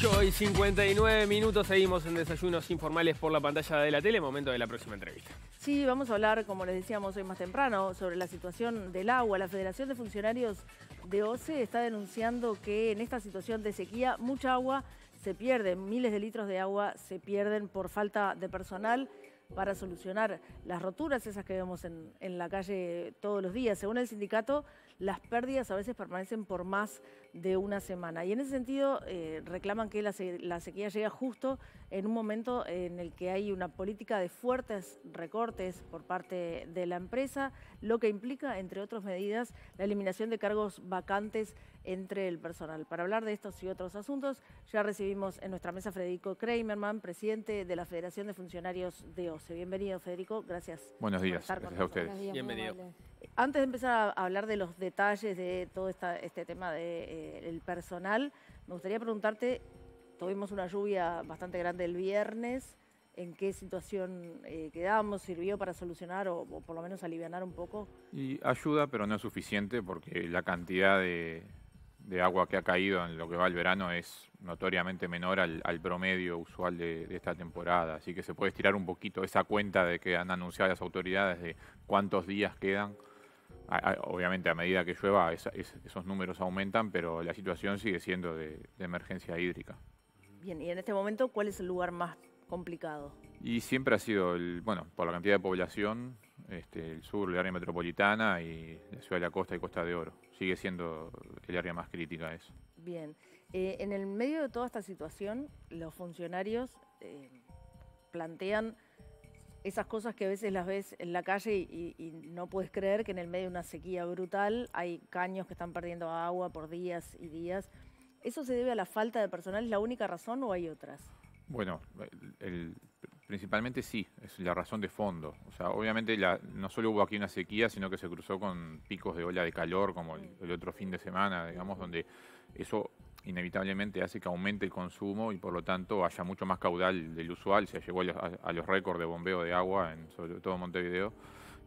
8 y 59 minutos seguimos en desayunos informales por la pantalla de la tele, momento de la próxima entrevista. Sí, vamos a hablar, como les decíamos hoy más temprano, sobre la situación del agua. La Federación de Funcionarios de OCE está denunciando que en esta situación de sequía mucha agua se pierde, miles de litros de agua se pierden por falta de personal para solucionar las roturas esas que vemos en, la calle todos los días. Según el sindicato, las pérdidas a veces permanecen por más de una semana. Y en ese sentido eh, reclaman que la, la, sequía llega justo en un momento en el que hay una política de fuertes recortes por parte de la empresa, lo que implica, entre otras medidas, la eliminación de cargos vacantes entre el personal. Para hablar de estos y otros asuntos, ya recibimos en nuestra mesa a Federico Kramerman, presidente de la Federación de Funcionarios de OCE. Bienvenido, Federico. Gracias. Buenos días. gracias a ustedes. Bienvenido. Antes de empezar a hablar de los detalles de todo este tema del de, eh, personal, me gustaría preguntarte, tuvimos una lluvia bastante grande el viernes, ¿en qué situación quedábamos? Eh, quedamos? ¿Sirvió para solucionar o, por lo menos aliviar un poco? Y ayuda, pero no es suficiente porque la cantidad de, de agua que ha caído en lo que va el verano es notoriamente menor al, promedio usual de, esta temporada. Así que se puede estirar un poquito esa cuenta de que han anunciado las autoridades de cuántos días quedan. obviamente a medida que llueva esos números aumentan, pero la situación sigue siendo de, emergencia hídrica. Bien, y en este momento, ¿cuál es el lugar más complicado? Y siempre ha sido, el, bueno, por la cantidad de población, este, el sur, el área metropolitana y la ciudad de la costa y Costa de Oro sigue siendo el área más crítica eso. Bien, eh, en el medio de toda esta situación, los funcionarios eh, plantean esas cosas que a veces las ves en la calle y, y, no puedes creer que en el medio de una sequía brutal hay caños que están perdiendo agua por días y días. ¿Eso se debe a la falta de personal? ¿Es la única razón o hay otras? Bueno, el, Principalmente sí, es la razón de fondo. O sea, obviamente la, no solo hubo aquí una sequía, sino que se cruzó con picos de ola de calor, como el, otro fin de semana, digamos, donde eso inevitablemente hace que aumente el consumo y por lo tanto haya mucho más caudal del usual. Se llegó a los, récords de bombeo de agua, en, sobre todo en Montevideo,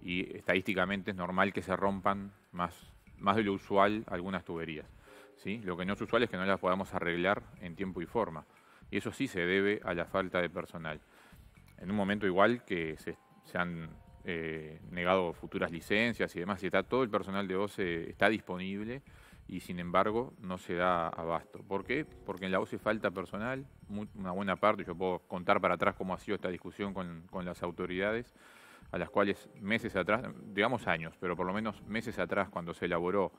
y estadísticamente es normal que se rompan más, más de lo usual algunas tuberías. ¿sí? Lo que no es usual es que no las podamos arreglar en tiempo y forma. Y eso sí se debe a la falta de personal en un momento igual que se, han eh, negado futuras licencias y demás, y está todo el personal de OCE está disponible y sin embargo no se da abasto. ¿Por qué? Porque en la OCE falta personal, una buena parte, yo puedo contar para atrás cómo ha sido esta discusión con, las autoridades, a las cuales meses atrás, digamos años, pero por lo menos meses atrás cuando se elaboró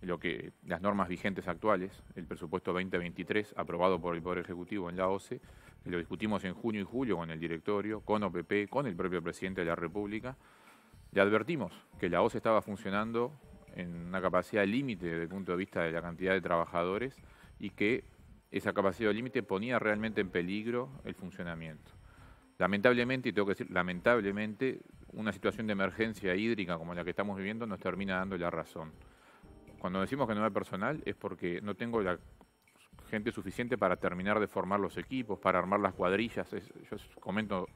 lo que las normas vigentes actuales, el presupuesto 2023 aprobado por el Poder Ejecutivo en la OCE, lo discutimos en junio y julio con el directorio, con OPP, con el propio presidente de la República, le advertimos que la OSE estaba funcionando en una capacidad límite desde el punto de vista de la cantidad de trabajadores y que esa capacidad límite ponía realmente en peligro el funcionamiento. Lamentablemente, y tengo que decir lamentablemente, una situación de emergencia hídrica como la que estamos viviendo nos termina dando la razón. Cuando decimos que no hay personal es porque no tengo la gente suficiente para terminar de formar los equipos, para armar las cuadrillas. yo comento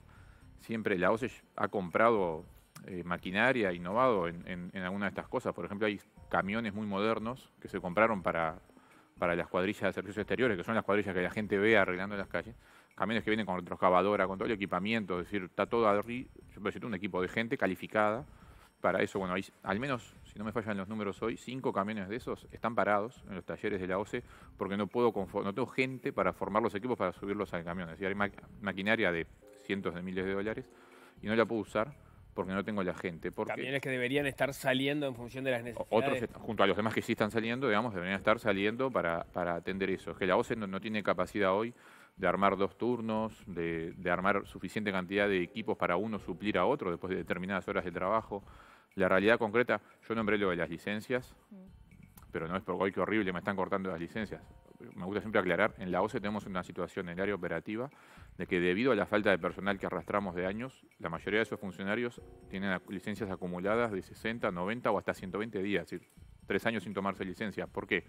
siempre, la OCE ha comprado eh, maquinaria, innovado en, alguna de estas cosas. Por ejemplo, hay camiones muy modernos que se compraron para, para las cuadrillas de servicios exteriores, que son las cuadrillas que la gente ve arreglando en las calles. Camiones que vienen con retroexcavadora, con todo el equipamiento, es decir, está todo arriba. Yo un equipo de gente calificada para eso, bueno, hay, al menos, si no me fallan los números hoy, cinco camiones de esos están parados en los talleres de la OCE porque no puedo no tengo gente para formar los equipos para subirlos a camión. Es decir, hay maquinaria de cientos de miles de dólares y no la puedo usar porque no tengo la gente. Porque Camiones que deberían estar saliendo en función de las necesidades. Otros, junto a los demás que sí están saliendo, digamos, deberían estar saliendo para, atender eso. Es que la OCE no, no tiene capacidad hoy de armar dos turnos, de, de, armar suficiente cantidad de equipos para uno suplir a otro después de determinadas horas de trabajo. La realidad concreta, yo nombré lo de las licencias, pero no es por hoy que horrible, me están cortando las licencias. Me gusta siempre aclarar, en la OCE tenemos una situación en el área operativa de que debido a la falta de personal que arrastramos de años, la mayoría de esos funcionarios tienen licencias acumuladas de 60, 90 o hasta 120 días, es decir, tres años sin tomarse licencia. ¿Por qué?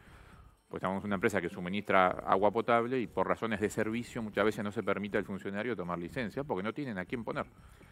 Pues estamos en una empresa que suministra agua potable y por razones de servicio muchas veces no se permite al funcionario tomar licencia porque no tienen a quién poner.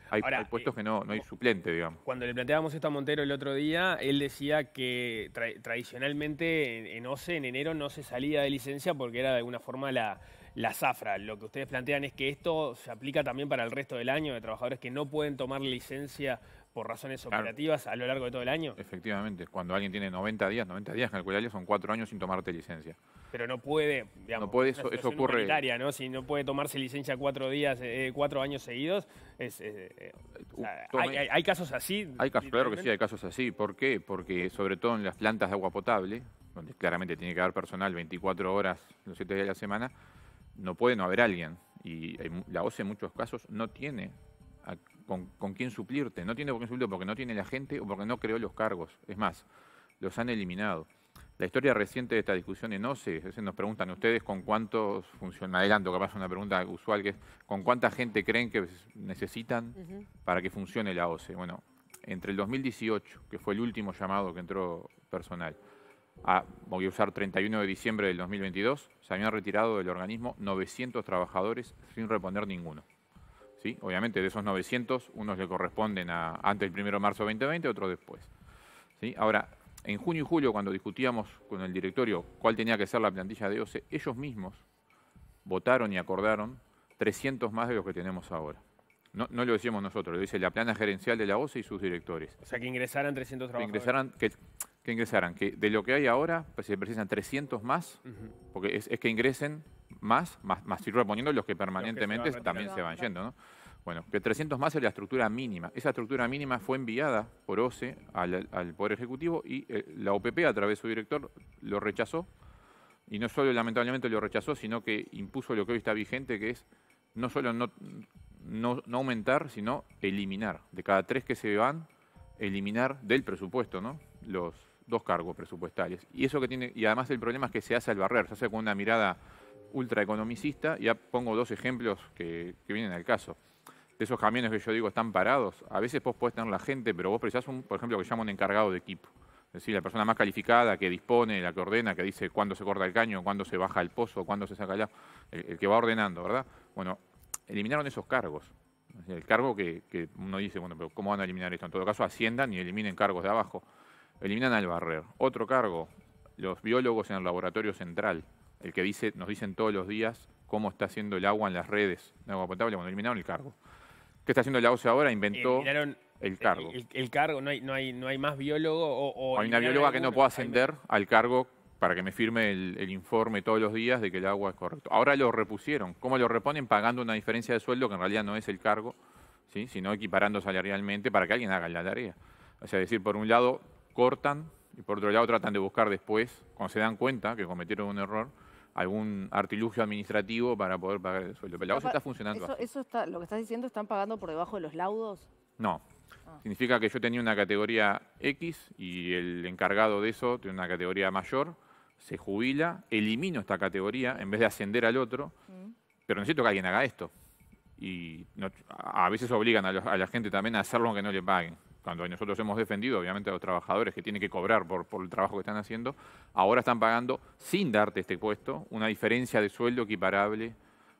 Hay, puestos eh, que no, no hay suplente, digamos. Cuando le planteábamos esto a Montero el otro día, él decía que tradicionalmente en, en enero, no se salía de licencia porque era de alguna forma la, la zafra. Lo que ustedes plantean es que esto se aplica también para el resto del año de trabajadores que no pueden tomar licencia por razones operativas a lo largo de todo el año. Efectivamente, cuando alguien tiene 90 días, 90 días calcularía son cuatro años sin tomarte licencia. Pero no puede, digamos, no puede eso, ocurre. ¿no? Si no puede tomarse licencia cuatro días, 4 eh, años seguidos, es, eh, eh, uh, hay, casos así. Hay casos, claro que sí, hay casos así. ¿Por qué? Porque sobre todo en las plantas de agua potable, donde claramente tiene que haber personal 24 horas los 7 días de la semana, no puede no haber alguien. Y la OCE en muchos casos no tiene con, quién suplirte. No tiene por qué suplirte porque no tiene la gente o porque no creó los cargos. Es más, los han eliminado. La historia reciente de esta discusión en OCE, e, nos preguntan ustedes con cuántos funcionan, adelanto, pasa una pregunta usual que es, ¿con cuánta gente creen que necesitan para que funcione la OCE? Bueno, entre el 2018, que fue el último llamado que entró personal, a, voy a usar 31 de diciembre del 2022, se habían retirado del organismo 900 trabajadores sin reponer ninguno. Obviamente de esos 900, unos le corresponden a, antes del 1 de marzo de 2020, otros después. Ahora, en junio y julio, cuando discutíamos con el directorio cuál tenía que ser la plantilla de OCE, ellos mismos votaron y acordaron 300 más de los que tenemos ahora. No, no, lo decíamos nosotros, lo dice la plana gerencial de la OCE y sus directores. O sea, que ingresaran 300 trabajadores. Que ingresaran, que, ingresaran, que de lo que hay ahora pues, se precisan 300 más, porque es, que ingresen más, más, más ir reponiendo los que permanentemente también se van yendo. ¿no? Bueno, que 300 más es la estructura mínima. Esa estructura mínima fue enviada por OCE al, Poder Ejecutivo y eh, la OPP, a través de su director, lo rechazó. Y no solo lamentablemente lo rechazó, sino que impuso lo que hoy está vigente, que es no solo no, aumentar, sino eliminar. De cada tres que se van, eliminar del presupuesto, ¿no? Los dos cargos presupuestales. Y eso que tiene, y además el problema es que se hace al barrer, se hace con una mirada ultraeconomicista. Ya pongo dos ejemplos que vienen al caso de esos camiones que yo digo están parados, a veces vos podés tener la gente, pero vos precisás, un, por ejemplo, que llama un encargado de equipo. Es decir, la persona más calificada que dispone, la que ordena, que dice cuándo se corta el caño, cuándo se baja el pozo, cuándo se saca el, el, el que va ordenando, ¿verdad? Bueno, eliminaron esos cargos. El cargo que, uno dice, bueno, pero ¿cómo van a eliminar esto? En todo caso, asciendan y eliminen cargos de abajo. Eliminan al barrer. Otro cargo, los biólogos en el laboratorio central, el que dice, nos dicen todos los días cómo está haciendo el agua en las redes de agua potable, bueno, eliminaron el cargo. ¿Qué está haciendo la OCE ahora? Inventó eh, el cargo. El, cargo, no hay, no, hay, no hay más biólogo o... hay una bióloga que no puede ascender al cargo para que me firme el, informe todos los días de que el agua es correcto. Ahora lo repusieron. ¿Cómo lo reponen? Pagando una diferencia de sueldo que en realidad no es el cargo, ¿sí? sino equiparando salarialmente para que alguien haga la tarea. O sea, decir, por un lado cortan y por otro lado tratan de buscar después, cuando se dan cuenta que cometieron un error, algún artilugio administrativo para poder pagar el sueldo. Pero la cosa está funcionando. Eso, está, lo que estás diciendo, ¿están pagando por debajo de los laudos? No. Ah. Significa que yo tenía una categoría X y el encargado de eso tiene una categoría mayor, se jubila, elimino esta categoría en vez de ascender al otro, mm. pero necesito que alguien haga esto. Y a veces obligan a, a la gente también a hacerlo aunque no le paguen cuando nosotros hemos defendido, obviamente, a los trabajadores que tienen que cobrar por, el trabajo que están haciendo, ahora están pagando, sin darte este puesto, una diferencia de sueldo equiparable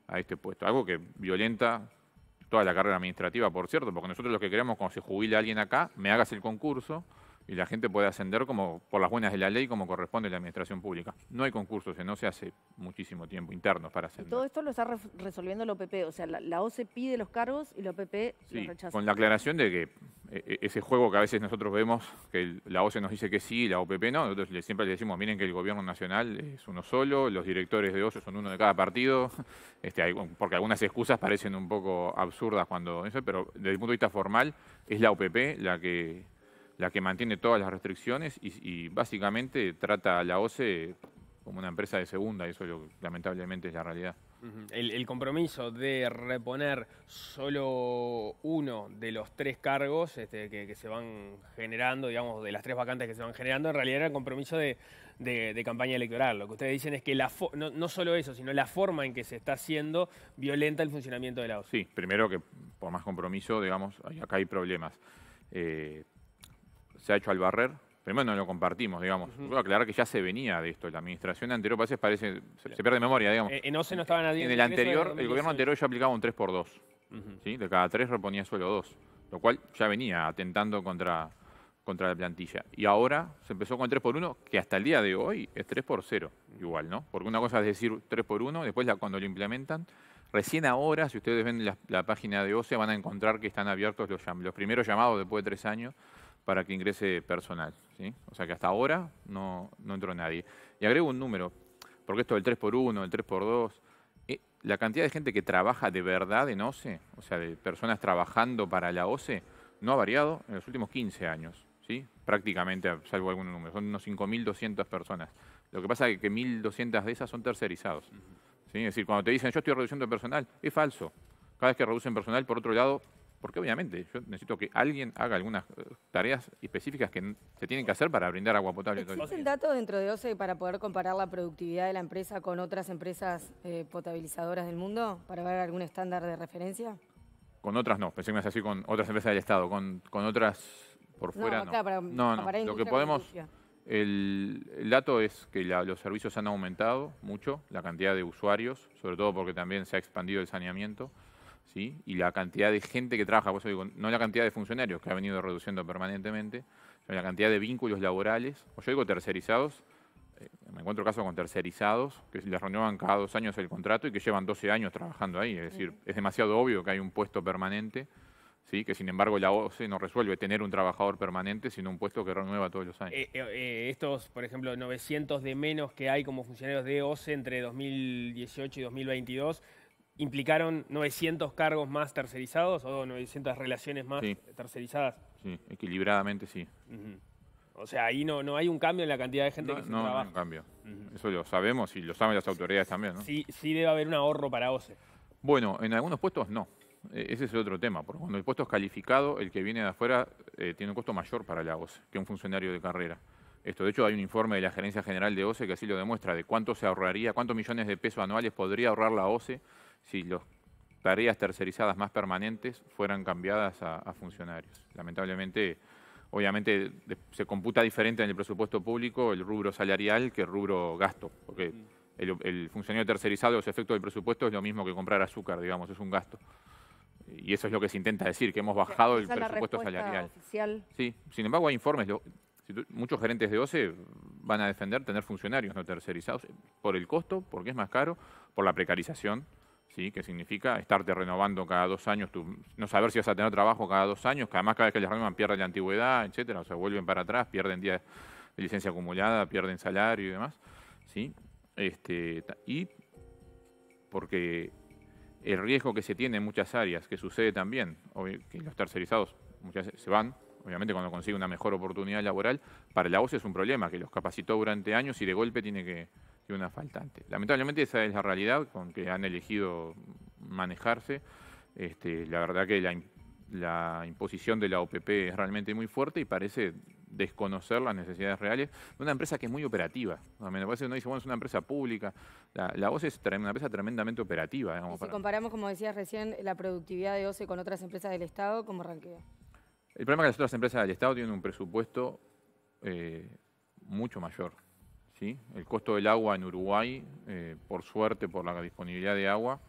a este puesto. Algo que violenta toda la carrera administrativa, por cierto, porque nosotros lo que queremos cuando se jubile alguien acá, me hagas el concurso, y la gente puede ascender como por las buenas de la ley como corresponde a la administración pública. No hay concursos, no se hace muchísimo tiempo internos para ascender. todo esto lo está resolviendo la OPP, o sea, la, OCE pide los cargos y la OPP los rechaza. Con la aclaración de que eh, eh, ese juego que a veces nosotros vemos, que la OCE nos dice que sí y la OPP no, nosotros siempre le decimos, miren que el gobierno nacional es uno solo, los directores de OCE son uno de cada partido, este, porque algunas excusas parecen un poco absurdas cuando eso, pero desde el punto de vista formal es la OPP la que la que mantiene todas las restricciones y, básicamente trata a la OCE como una empresa de segunda, y eso lamentablemente es la realidad. El, compromiso de reponer solo uno de los tres cargos este, que, se van generando, digamos, de las tres vacantes que se van generando, en realidad era el compromiso de, campaña electoral. Lo que ustedes dicen es que la no, solo eso, sino la forma en que se está haciendo violenta el funcionamiento de la OCE. Sí, primero que por más compromiso, digamos, acá hay problemas. Eh, se ha hecho al barrer. Primero no lo compartimos, digamos. Uh aclarar que ya se venía de esto. La administración anterior parece, parece se, pierde memoria, digamos. Eh, en OCE no estaba nadie. En el anterior, el gobierno anterior ya aplicaba un 3 x 2 De cada 3 reponía solo 2. Lo cual ya venía atentando contra, contra la plantilla. Y ahora se empezó con 3 x 1, que hasta el día de hoy es 3 x 0, igual, ¿no? Porque una cosa es decir 3 x 1, después la, cuando lo implementan, recién ahora, si ustedes ven la, página de OCE, van a encontrar que están abiertos los, los primeros llamados después de 3 años para que ingrese personal. ¿sí? O sea que hasta ahora no, no entró nadie. Y agrego un número, porque esto del 3x1, el 3x2, la cantidad de gente que trabaja de verdad en OCE, o sea, de personas trabajando para la OCE, no ha variado en los últimos 15 años, ¿sí? prácticamente, salvo algunos números. Son unos 5.200 personas. Lo que pasa es que 1.200 de esas son tercerizados. Es decir, cuando te dicen yo estoy reduciendo personal, es falso. Cada vez que reducen personal, por otro lado, porque obviamente yo necesito que alguien haga algunas eh, tareas específicas que se tienen que hacer para brindar agua potable. ¿Existe el dato dentro de OCE para poder comparar la productividad de la empresa con otras empresas eh, potabilizadoras del mundo? ¿Para ver algún estándar de referencia? Con otras no, pensé que me así con otras empresas del Estado, con, otras por fuera no. no, no, lo que podemos... El, dato es que los servicios han aumentado mucho, la cantidad de usuarios, sobre todo porque también se ha expandido el saneamiento y la cantidad de gente que trabaja, no la cantidad de funcionarios que ha venido reduciendo permanentemente, sino la cantidad de vínculos laborales, o yo digo tercerizados, eh, me encuentro caso con tercerizados, que les renuevan cada dos años el contrato y que llevan 12 años trabajando ahí, es decir, es demasiado obvio que hay un puesto permanente. ¿sí? que sin embargo la OCE no resuelve tener un trabajador permanente, sino un puesto que renueva todos los años. Eh, eh, estos, por ejemplo, 900 de menos que hay como funcionarios de OCE entre 2018 y 2022, implicaron 900 cargos más tercerizados o 900 relaciones más tercerizadas. Sí, equilibradamente sí. O sea, ahí no, no hay un cambio en la cantidad de gente que se no, trabaja. No, no hay un cambio. Eso lo sabemos y lo saben las autoridades también, Sí, sí debe haber un ahorro para OCE. Bueno, en algunos puestos no. E, ese es el otro tema, porque cuando el puesto es calificado, el que viene de afuera eh, tiene un costo mayor para la OCE que un funcionario de carrera. Esto, de hecho, hay un informe de la Gerencia General de OCE que así lo demuestra, de cuánto se ahorraría, cuántos millones de pesos anuales podría ahorrar la OCE si las tareas tercerizadas más permanentes fueran cambiadas a, funcionarios. Lamentablemente, obviamente se computa diferente en el presupuesto público el rubro salarial que el rubro gasto, porque el, funcionario tercerizado, los efectos del presupuesto es lo mismo que comprar azúcar, digamos, es un gasto. Y eso es lo que se intenta decir, que hemos bajado el presupuesto salarial. Sí, sin embargo hay informes, muchos gerentes de OCE van a defender tener funcionarios no tercerizados por el costo, porque es más caro, por la precarización, ¿sí? que significa estarte renovando cada dos años, tu, no saber si vas a tener trabajo cada dos años, que además cada vez que les renovan pierden la antigüedad, etcétera, o sea, vuelven para atrás, pierden días de licencia acumulada, pierden salario y demás. ¿sí? Este, y porque el riesgo que se tiene en muchas áreas, que sucede también, que los tercerizados muchas se van, obviamente cuando consigue una mejor oportunidad laboral, para la OCE es un problema, que los capacitó durante años y de golpe tiene que que una faltante. Lamentablemente esa es la realidad con que han elegido manejarse. Este, la verdad que la, imposición de la OPP es realmente muy fuerte y parece desconocer las necesidades reales de una empresa que es muy operativa. A mí me parece que uno dice, bueno, es una empresa pública. La, la OCE es una empresa tremendamente operativa. si comparamos, como decías recién, la productividad de OCE con otras empresas del Estado, ¿cómo ranquea? El problema es que las otras empresas del Estado tienen un presupuesto eh, mucho mayor. El costo del agua en Uruguay, eh, por suerte, por la disponibilidad de agua,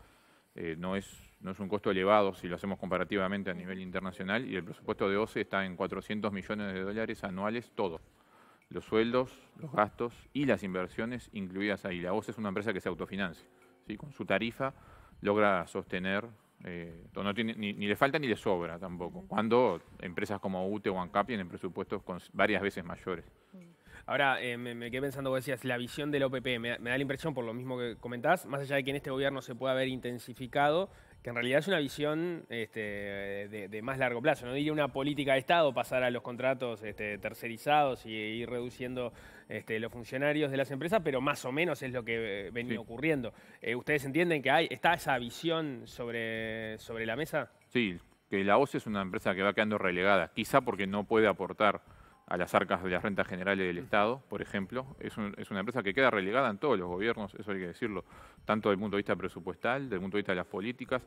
eh, no, es, no es un costo elevado si lo hacemos comparativamente a nivel internacional y el presupuesto de OCE está en 400 millones de dólares anuales todo. Los sueldos, los gastos y las inversiones incluidas ahí. La OCE es una empresa que se autofinancia. ¿sí? Con su tarifa logra sostener, eh, ni, le falta ni le sobra tampoco. Cuando empresas como UTE o ANCAP tienen presupuestos con varias veces mayores. Mm. Ahora, eh, me, quedé pensando, vos decías, la visión del OPP, me, da la impresión, por lo mismo que comentás, más allá de que en este gobierno se pueda haber intensificado, que en realidad es una visión este, de, más largo plazo. No diría una política de Estado, pasar a los contratos este, tercerizados y ir reduciendo este, los funcionarios de las empresas, pero más o menos es lo que eh, venía ocurriendo. Eh, ¿Ustedes entienden que hay, está esa visión sobre, sobre la mesa? Sí, que la OCE es una empresa que va quedando relegada, quizá porque no puede aportar a las arcas de las rentas generales del mm. Estado, por ejemplo. Es, una empresa que queda relegada en todos los gobiernos, eso hay que decirlo, tanto desde el punto de vista presupuestal, desde el punto de vista de las políticas,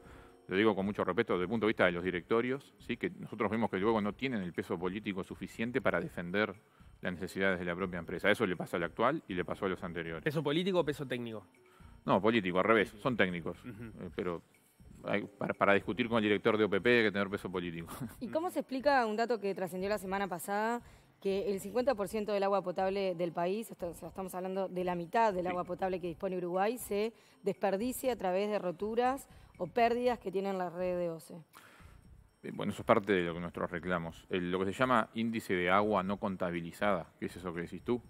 lo digo con mucho respeto, desde el punto de vista de los directorios, ¿sí? que nosotros vemos que luego no tienen el peso político suficiente para defender las necesidades de la propia empresa. Eso le pasa al actual y le pasó a los anteriores. ¿Peso político o peso técnico? No, político, al revés, son técnicos, eh, pero para, para, discutir con el director de OPP hay que tener peso político. ¿Y cómo se explica un dato que trascendió la semana pasada? que el 50% del agua potable del país, estamos hablando de la mitad del agua potable que dispone Uruguay, se desperdicia a través de roturas o pérdidas que tienen las redes de OCE. Eh, bueno, eso es parte de lo que nuestros reclamos. lo que se llama índice de agua no contabilizada, que es eso que decís tú,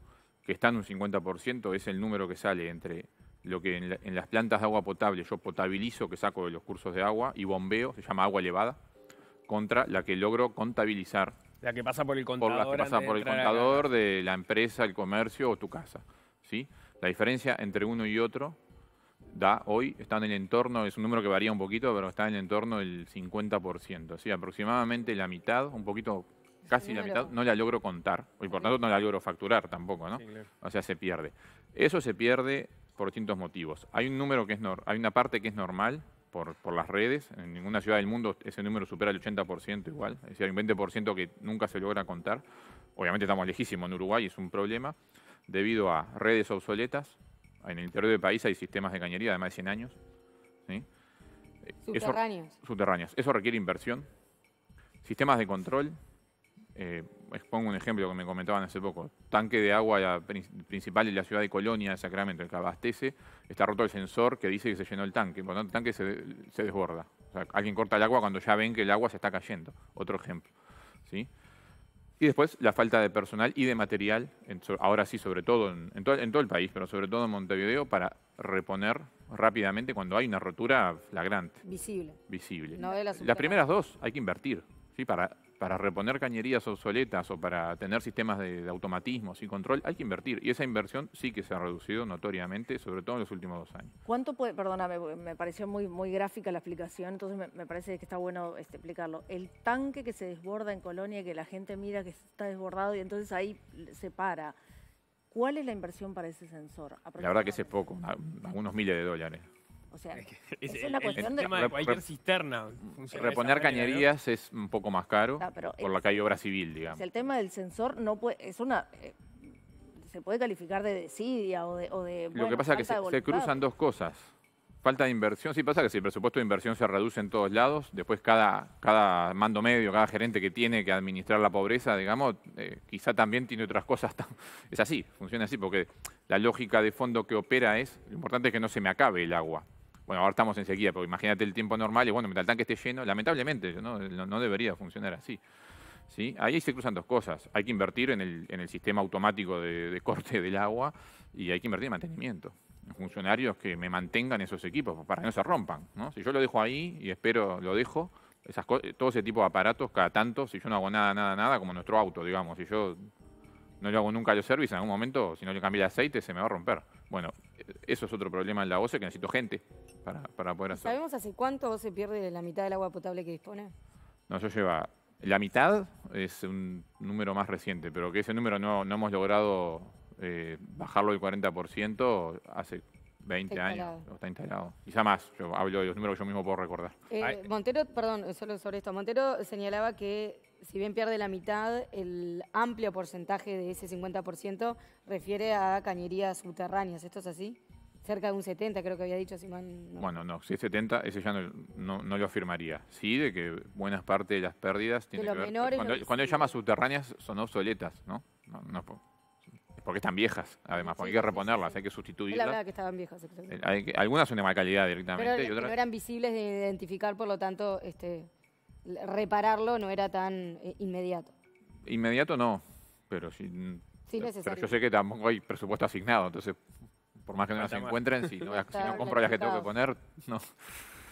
que está en un 50%, es el número que sale entre lo que en, en las plantas de agua potable yo potabilizo, que saco de los cursos de agua, y bombeo, se llama agua elevada, contra la que logro contabilizar la que pasa por el contador. pasa por el contador de la empresa, el comercio o tu casa. ¿sí? La diferencia entre uno y otro da hoy, está en el entorno, es un número que varía un poquito, pero está en el entorno del 50%. ¿sí? Aproximadamente la mitad, un poquito, casi la mitad, no la logro contar. Y por tanto no la logro facturar tampoco, ¿no? O sea, se pierde. Eso se pierde por distintos motivos. Hay un número que es hay una parte que es normal, por, las redes. En ninguna ciudad del mundo ese número supera el 80% igual, es decir, hay un 20% que nunca se logra contar. Obviamente estamos lejísimos en Uruguay, es un problema debido a redes obsoletas. En el interior del país hay sistemas de cañería de más de 100 años. Subterráneos. Eso, subterráneos. Eso requiere inversión, sistemas de control, eh, pongo un ejemplo que me comentaban hace poco, tanque de agua principal en la ciudad de Colonia, de Sacramento, el que abastece, está roto el sensor que dice que se llenó el tanque, Cuando el tanque se, desborda. alguien corta el agua cuando ya ven que el agua se está cayendo, otro ejemplo. ¿sí? Y después la falta de personal y de material, ahora sí, sobre todo en, todo, el país, pero sobre todo en Montevideo, para reponer rápidamente cuando hay una rotura flagrante. Visible. Visible. Las primeras dos hay que invertir, ¿sí? para para reponer cañerías obsoletas o para tener sistemas de, automatismo sin control, hay que invertir. Y esa inversión sí que se ha reducido notoriamente, sobre todo en los últimos dos años. ¿Cuánto puede, perdóname, me pareció muy, gráfica la explicación, entonces me, parece que está bueno este, explicarlo. El tanque que se desborda en Colonia, que la gente mira que está desbordado y entonces ahí se para. ¿Cuál es la inversión para ese sensor? La verdad que ese es poco, algunos miles de dólares. O sea, es, una cuestión de... cisterna. Reponer cañerías es un poco más caro ah, por la que hay obra civil, digamos. El tema del sensor no puede, es una... Eh, se puede calificar de desidia o de... Lo que pasa es que se, cruzan dos cosas. Falta de inversión, sí pasa que si el presupuesto de inversión se reduce en todos lados, después cada, cada mando medio, cada gerente que tiene que administrar la pobreza, digamos, eh, quizá también tiene otras cosas. Es así, funciona así, porque la lógica de fondo que opera es, lo importante es que no se me acabe el agua. Bueno, ahora estamos en sequía, pero imagínate el tiempo normal y bueno, mientras el tanque esté lleno, lamentablemente no, debería funcionar así. ¿sí? Ahí se cruzan dos cosas. Hay que invertir en el, sistema automático de, corte del agua y hay que invertir en mantenimiento. En funcionarios que me mantengan esos equipos para que no se rompan. Si yo lo dejo ahí y espero, lo dejo, esas todo ese tipo de aparatos cada tanto, si yo no hago nada, nada, nada, como nuestro auto, digamos, si yo no le hago nunca los servicios, en algún momento, si no le cambio el aceite, se me va a romper. Bueno, eso es otro problema en la OCE, que necesito gente para, poder ¿Sabemos hace cuánto se pierde la mitad del agua potable que dispone? No, yo lleva la mitad es un número más reciente, pero que ese número no, no hemos logrado eh, bajarlo del 40% hace 20 años. Está instalado. Quizá más, yo hablo de los números que yo mismo puedo recordar. Eh, Montero, perdón, solo sobre esto. Montero señalaba que si bien pierde la mitad, el amplio porcentaje de ese 50% refiere a cañerías subterráneas. ¿Esto es así? cerca de un 70, creo que había dicho Simón. Bueno, no, si es 70, ese ya no, lo afirmaría. Sí, de que buenas parte de las pérdidas tienen Cuando, llamas llama subterráneas son obsoletas, ¿no? no, porque están viejas, además, porque hay que reponerlas, hay que sustituirlas. La verdad que estaban viejas. Eh, algunas son de mala calidad directamente. Pero no eran visibles de identificar, por lo tanto, este, repararlo no era tan eh, inmediato. Inmediato no, pero, si, mm, pero yo sé que tampoco hay presupuesto asignado, entonces por más que no las encuentren, si no, compro las que tengo que poner, no.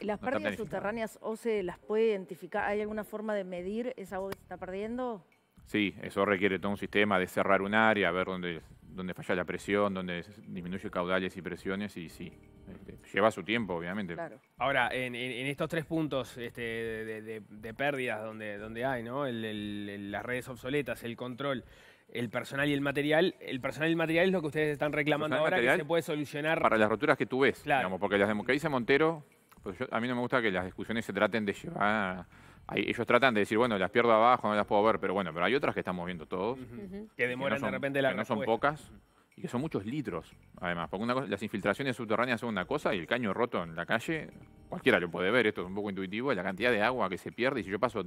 ¿Las pérdidas subterráneas o se las puede identificar? ¿Hay alguna forma de medir esa agua que se está perdiendo? Sí, eso requiere todo un sistema de cerrar un área, ver dónde, dónde falla la presión, dónde disminuye caudales y presiones, y sí, este, lleva su tiempo, obviamente. Claro. Ahora, en, estos tres puntos este, de, pérdidas donde, donde hay, ¿no? las redes obsoletas, el control el personal y el material. El personal y el material es lo que ustedes están reclamando ahora, que se puede solucionar. Para las roturas que tú ves, claro. porque las de que dice Montero, pues a mí no me gusta que las discusiones se traten de llevar. ellos tratan de decir, bueno, las pierdo abajo, no las puedo ver, pero bueno, pero hay otras que estamos viendo todos. Que demoran de repente la que no son pocas y que son muchos litros, además. Porque una las infiltraciones subterráneas son una cosa y el caño roto en la calle, cualquiera lo puede ver, esto es un poco intuitivo, la cantidad de agua que se pierde y si yo paso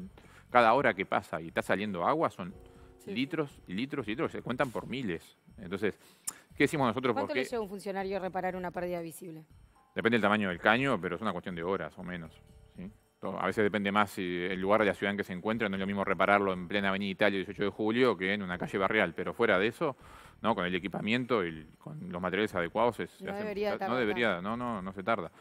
cada hora que pasa y está saliendo agua son litros litros y litros, se cuentan por miles. Entonces, ¿qué decimos nosotros? ¿Cuánto le lleva un funcionario a reparar una pérdida visible? Depende del tamaño del caño, pero es una cuestión de horas o menos. ¿sí? A veces depende más si el lugar de la ciudad en que se encuentra, no es lo mismo repararlo en plena Avenida Italia 18 de julio que en una calle barrial, pero fuera de eso, no con el equipamiento y con los materiales adecuados, no, debería no debería, no, no, no se tarda.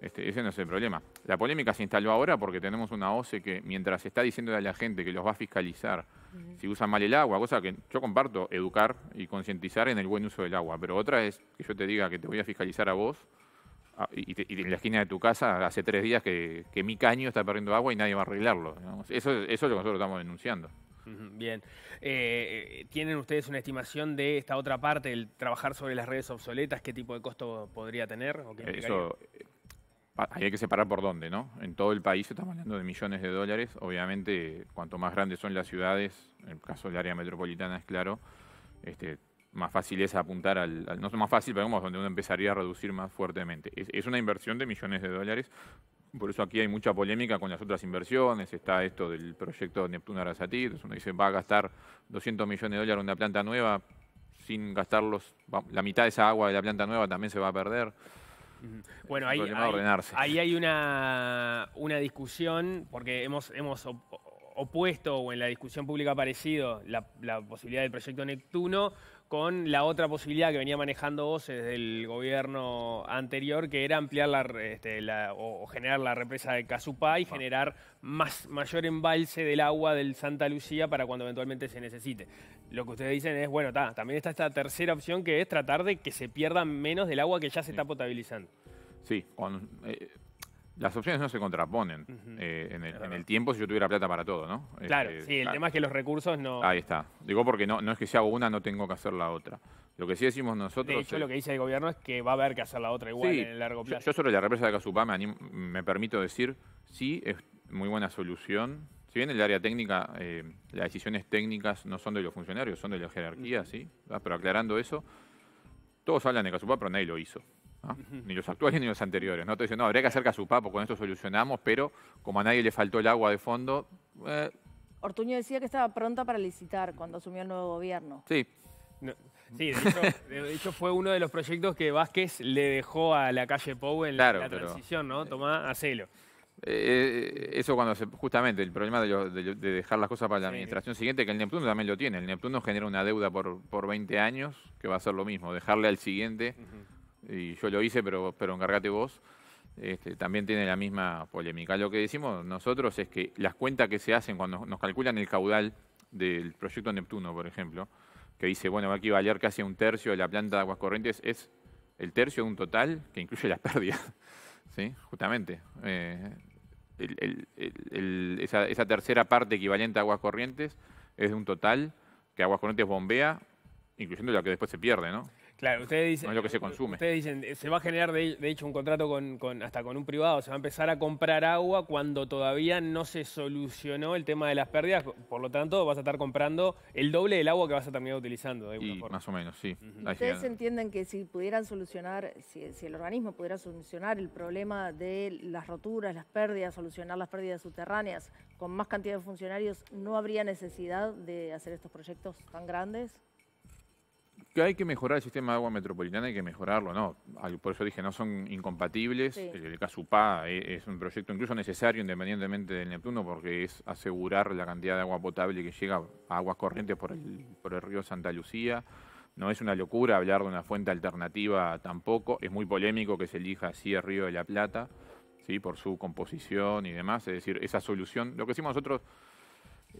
Este, ese no es el problema. La polémica se instaló ahora porque tenemos una OCE que, mientras está diciéndole a la gente que los va a fiscalizar si usan mal el agua, cosa que yo comparto, educar y concientizar en el buen uso del agua, pero otra es que yo te diga que te voy a fiscalizar a vos ah, y, en la esquina de tu casa hace tres días que, mi caño está perdiendo agua y nadie va a arreglarlo. Eso, es lo que nosotros estamos denunciando. Bien. Eh, eh, ¿Tienen ustedes una estimación de esta otra parte, el trabajar sobre las redes obsoletas? ¿Qué tipo de costo podría tener? O qué eh, eso, hay que separar por dónde, ¿no? En todo el país estamos hablando de millones de dólares. Obviamente, cuanto más grandes son las ciudades, en el caso del área metropolitana es claro, este, más fácil es apuntar al, No es más fácil, pero vamos, donde uno empezaría a reducir más fuertemente. Es, una inversión de millones de dólares. Por eso aquí hay mucha polémica con las otras inversiones. Está esto del proyecto Neptuno Arasatí. uno dice, va a gastar 200 millones de dólares en una planta nueva sin gastarlos. La mitad de esa agua de la planta nueva también se va a perder. Bueno, ahí hay, ahí hay una, una discusión, porque hemos, hemos opuesto o en la discusión pública ha aparecido la, la posibilidad del proyecto Neptuno con la otra posibilidad que venía manejando vos desde el gobierno anterior, que era ampliar la, este, o generar la represa de Casupá y ah. generar más, mayor embalse del agua del Santa Lucía para cuando eventualmente se necesite. Lo que ustedes dicen es, bueno, también está esta tercera opción que es tratar de que se pierda menos del agua que ya se está potabilizando. Sí, con, las opciones no se contraponen eh, en, el, tiempo si yo tuviera plata para todo, ¿no? Este, claro, sí, el tema es que los recursos no... Ahí está. Digo porque no, no es que si hago una no tengo que hacer la otra. Lo que sí decimos nosotros... De hecho, lo que dice el gobierno es que va a haber que hacer la otra igual en el largo plazo. Yo, sobre la represa de Casupá me, permito decir, sí, es muy buena solución. Si bien en el área técnica, eh, las decisiones técnicas no son de los funcionarios, son de la jerarquía, ¿sí? Ah, pero aclarando eso, todos hablan de Casupá, pero nadie lo hizo ni los actuales ni los anteriores. ¿no? Entonces, no, habría que hacer su papo, con esto solucionamos, pero como a nadie le faltó el agua de fondo... Eh. Ortuño decía que estaba pronta para licitar cuando asumió el nuevo gobierno. Sí. Sí, de hecho, fue uno de los proyectos que Vázquez le dejó a la calle Powell en la transición, ¿no? Eh, Tomá, hacelo. Eh, eso cuando se, justamente el problema de, dejar las cosas para la administración siguiente, que el Neptuno también lo tiene. El Neptuno genera una deuda por, por 20 años que va a ser lo mismo, dejarle al siguiente y yo lo hice, pero, pero encárgate vos, este, también tiene la misma polémica. Lo que decimos nosotros es que las cuentas que se hacen cuando nos calculan el caudal del proyecto Neptuno, por ejemplo, que dice, bueno, va a equivaler casi un tercio de la planta de aguas corrientes, es el tercio de un total que incluye las pérdidas, ¿sí? Justamente. Eh, esa, esa, tercera parte equivalente a aguas corrientes es de un total que aguas corrientes bombea, incluyendo la que después se pierde, ¿no? Claro, ustedes dicen. lo que se consume. Ustedes dicen, eh, se va a generar de, hecho un contrato con, hasta con un privado, se va a empezar a comprar agua cuando todavía no se solucionó el tema de las pérdidas, por lo tanto vas a estar comprando el doble del agua que vas a terminar utilizando. De Más o menos, sí. Ustedes entienden que si pudieran solucionar, si, el organismo pudiera solucionar el problema de las roturas, las pérdidas, solucionar las pérdidas subterráneas con más cantidad de funcionarios, ¿no habría necesidad de hacer estos proyectos tan grandes? Que hay que mejorar el sistema de agua metropolitana, hay que mejorarlo, ¿no? Por eso dije, no son incompatibles. El, Casupá eh, es un proyecto incluso necesario independientemente del Neptuno porque es asegurar la cantidad de agua potable que llega a aguas corrientes por el, por el río Santa Lucía. No es una locura hablar de una fuente alternativa tampoco. Es muy polémico que se elija así el río de la Plata, ¿sí? Por su composición y demás. Es decir, esa solución, lo que hicimos nosotros,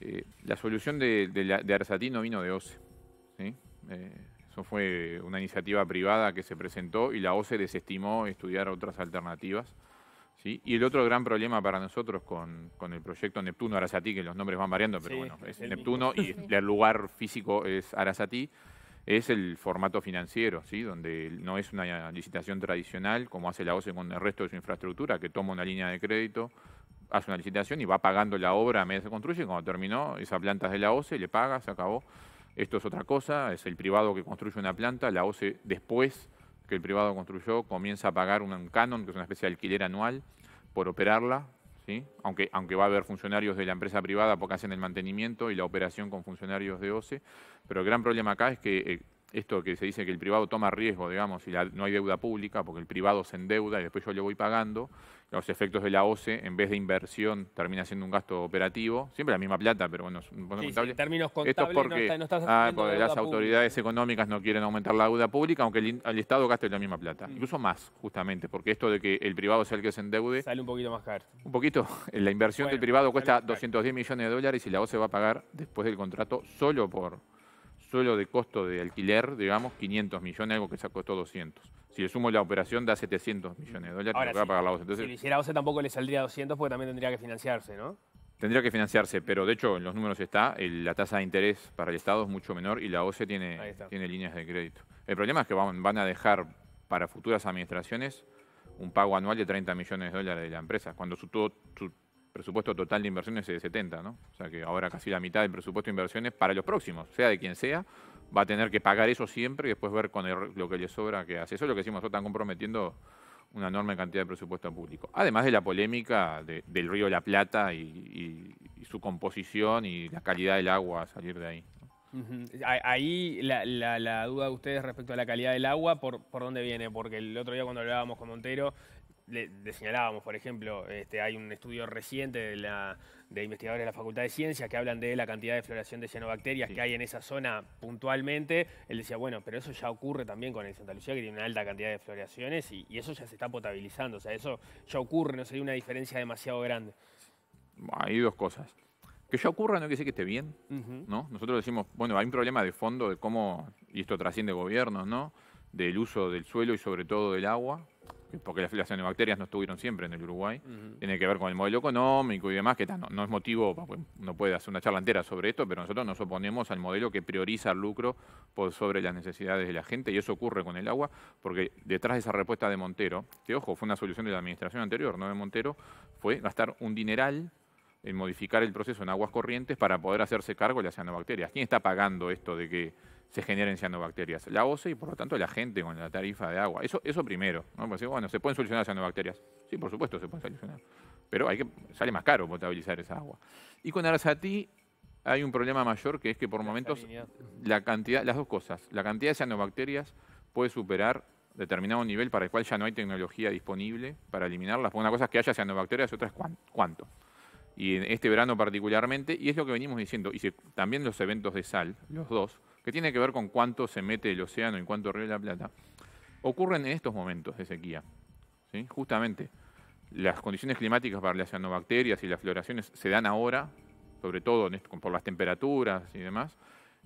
eh, la solución de, de, de Arsatino vino de OCE, ¿sí? Eh, eso fue una iniciativa privada que se presentó y la OCE desestimó estudiar otras alternativas. ¿sí? Y el otro gran problema para nosotros con, el proyecto Neptuno Arasati, que los nombres van variando, pero bueno, es Neptuno y el lugar físico es Arasati, es el formato financiero, ¿sí? donde no es una licitación tradicional como hace la OCE con el resto de su infraestructura, que toma una línea de crédito, hace una licitación y va pagando la obra a medida que se construye. Cuando terminó, esa planta de la OCE, le paga, se acabó. Esto es otra cosa, es el privado que construye una planta, la OCE después que el privado construyó comienza a pagar un canon, que es una especie de alquiler anual, por operarla, ¿sí? aunque, aunque va a haber funcionarios de la empresa privada porque hacen el mantenimiento y la operación con funcionarios de OCE, pero el gran problema acá es que eh, esto que se dice que el privado toma riesgo, digamos, y la, no hay deuda pública, porque el privado se endeuda y después yo le voy pagando, los efectos de la OCE, en vez de inversión, termina siendo un gasto operativo, siempre la misma plata, pero bueno, sí, en términos contables esto porque, no estás ah, porque las autoridades económicas no quieren aumentar la deuda pública, aunque el, Estado gaste la misma plata, mm. incluso más, justamente, porque esto de que el privado sea el que se endeude... Sale un poquito más caro. Un poquito, la inversión del privado cuesta 210 millones de dólares y la OCE va a pagar después del contrato solo por solo de costo de alquiler, digamos, 500 millones, algo que se costó 200. Si le sumo la operación, da 700 millones de dólares Ahora, la OCE. Entonces, si hiciera OCE tampoco le saldría 200 porque también tendría que financiarse, ¿no? Tendría que financiarse, pero de hecho en los números está, la tasa de interés para el Estado es mucho menor y la OCE tiene, tiene líneas de crédito. El problema es que van, van a dejar para futuras administraciones un pago anual de 30 millones de dólares de la empresa, cuando su, todo, su presupuesto total de inversiones es de 70, ¿no? O sea que ahora casi la mitad del presupuesto de inversiones para los próximos, sea de quien sea, va a tener que pagar eso siempre y después ver con lo que le sobra que hace. Eso es lo que decimos, están comprometiendo una enorme cantidad de presupuesto público. Además de la polémica del río La Plata y, su composición y la calidad del agua a salir de ahí. Ahí la, la, duda de ustedes respecto a la calidad del agua, ¿por, ¿por dónde viene? Porque el otro día cuando hablábamos con Montero, le, señalábamos, por ejemplo, este, hay un estudio reciente de, investigadores de la Facultad de Ciencias que hablan de la cantidad de floración de cianobacterias que hay en esa zona puntualmente. Él decía, bueno, pero eso ya ocurre también con el Santa Lucía, que tiene una alta cantidad de floraciones y, eso ya se está potabilizando. O sea, eso ya ocurre, no sería una diferencia demasiado grande. Hay dos cosas. Que ya ocurra no quiere decir que esté bien, ¿no? Nosotros decimos, bueno, hay un problema de fondo de cómo, y esto trasciende gobiernos, ¿no? Del uso del suelo y sobre todo del agua, porque las filas bacterias no estuvieron siempre en el Uruguay, tiene que ver con el modelo económico y demás, que no, es motivo, no puede hacer una charla entera sobre esto, pero nosotros nos oponemos al modelo que prioriza el lucro sobre las necesidades de la gente, y eso ocurre con el agua, porque detrás de esa respuesta de Montero, que ojo, fue una solución de la administración anterior, no de Montero, fue gastar un dineral en modificar el proceso en aguas corrientes para poder hacerse cargo de las cianobacterias. ¿Quién está pagando esto de que se generen cianobacterias. La OCE y por lo tanto la gente con la tarifa de agua. Eso, eso primero. bueno, ¿se pueden solucionar las cianobacterias? Sí, por supuesto se pueden solucionar. Pero hay que, sale más caro potabilizar esa agua. Y con Arzatí hay un problema mayor que es que por momentos la cantidad, las dos cosas, la cantidad de cianobacterias puede superar determinado nivel para el cual ya no hay tecnología disponible para eliminarlas. una cosa es que haya cianobacterias, y otra es cuánto. Y en este verano particularmente, y es lo que venimos diciendo, y también los eventos de sal, los dos, que tiene que ver con cuánto se mete el océano en cuánto río la Plata, ocurren en estos momentos de sequía. Justamente, las condiciones climáticas para las cianobacterias y las floraciones se dan ahora, sobre todo por las temperaturas y demás.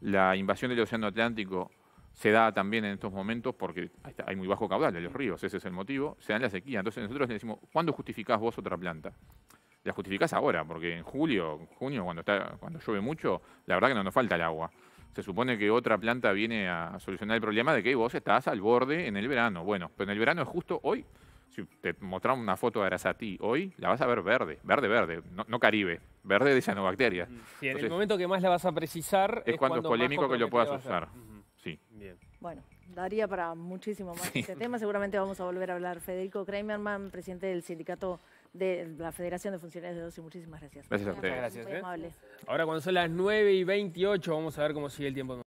La invasión del océano Atlántico se da también en estos momentos porque hay muy bajo caudal en los ríos, ese es el motivo, se da en la sequía. Entonces nosotros le decimos, ¿cuándo justificás vos otra planta? La justificás ahora, porque en julio, junio, cuando, está, cuando llueve mucho, la verdad que no nos falta el agua se supone que otra planta viene a solucionar el problema de que vos estás al borde en el verano. Bueno, pero en el verano es justo hoy. Si te mostramos una foto de Arasatí hoy, la vas a ver verde, verde, verde, no, caribe, verde de cianobacteria. Sí, en el momento que más la vas a precisar. Es, cuando, es polémico que lo puedas usar. Sí. Bien. Bueno, daría para muchísimo más este tema. Seguramente vamos a volver a hablar. Federico Kramerman, presidente del sindicato de la Federación de Funcionarios de 12. Muchísimas gracias. Gracias a ustedes. Gracias. ¿eh? ¿eh? Muy Ahora cuando son las 9 y 28 vamos a ver cómo sigue el tiempo.